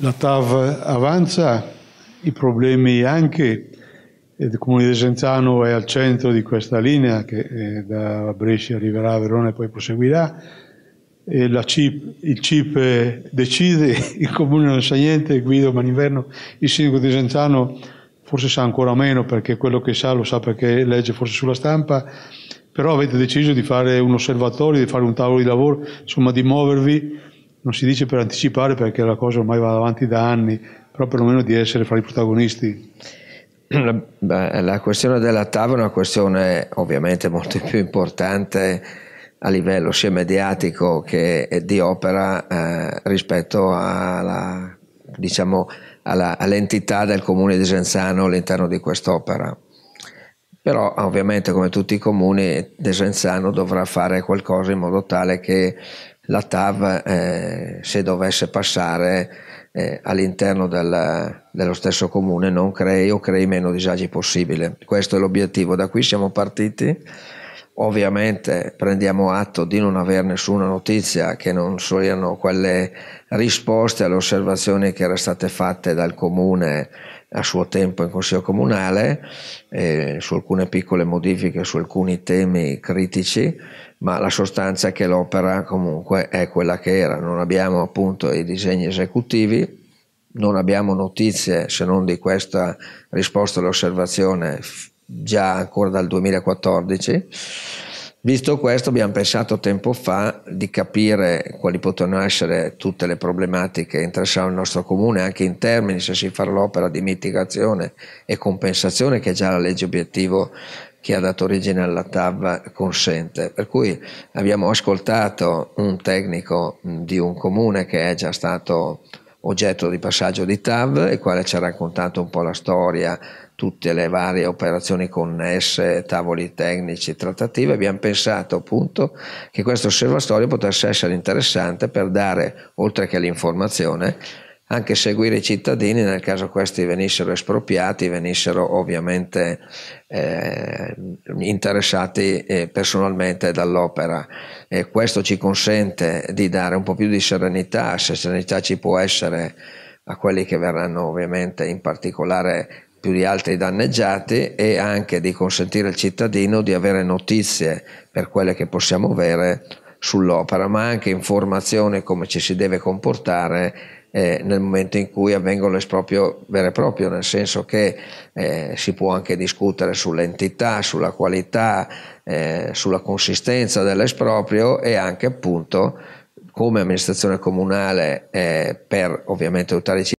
La TAV avanza, i problemi anche, il comune di Senzano è al centro di questa linea che eh, da Brescia arriverà a Verona e poi proseguirà. E CIP, il CIP decide, il comune non sa niente, Guido Maninverno, il sindaco di Senzano forse sa ancora meno perché quello che sa lo sa perché legge forse sulla stampa, però avete deciso di fare un osservatorio, di fare un tavolo di lavoro, insomma di muovervi non si dice per anticipare perché la cosa ormai va avanti da anni, però perlomeno di essere fra i protagonisti. La, la questione della TAV è una questione ovviamente molto più importante a livello sia mediatico che di opera eh, rispetto alla, diciamo, alla, all'entità del comune di Senzano all'interno di quest'opera. Però ovviamente come tutti i comuni Desenzano dovrà fare qualcosa in modo tale che la TAV eh, se dovesse passare eh, all'interno del, dello stesso comune non crei o crei meno disagi possibile. Questo è l'obiettivo, da qui siamo partiti Ovviamente prendiamo atto di non avere nessuna notizia che non siano quelle risposte alle osservazioni che erano state fatte dal comune a suo tempo in consiglio comunale eh, su alcune piccole modifiche su alcuni temi critici ma la sostanza è che l'opera comunque è quella che era non abbiamo appunto i disegni esecutivi non abbiamo notizie se non di questa risposta all'osservazione già ancora dal 2014. Visto questo abbiamo pensato tempo fa di capire quali potevano essere tutte le problematiche interessanti al nostro comune, anche in termini se si fa l'opera di mitigazione e compensazione che già la legge obiettivo che ha dato origine alla TAV consente. Per cui abbiamo ascoltato un tecnico di un comune che è già stato oggetto di passaggio di TAV, il quale ci ha raccontato un po' la storia, tutte le varie operazioni connesse, tavoli tecnici, trattative, abbiamo pensato appunto che questo osservatorio potesse essere interessante per dare, oltre che l'informazione, anche seguire i cittadini nel caso questi venissero espropriati, venissero ovviamente eh, interessati eh, personalmente dall'opera. E questo ci consente di dare un po' più di serenità, se serenità ci può essere a quelli che verranno ovviamente in particolare più di altri danneggiati e anche di consentire al cittadino di avere notizie per quelle che possiamo avere sull'opera, ma anche informazioni come ci si deve comportare eh, nel momento in cui avvengono l'esproprio vero e proprio, nel senso che eh, si può anche discutere sull'entità, sulla qualità, eh, sulla consistenza dell'esproprio e anche appunto come amministrazione comunale eh, per ovviamente aiutare i cittadini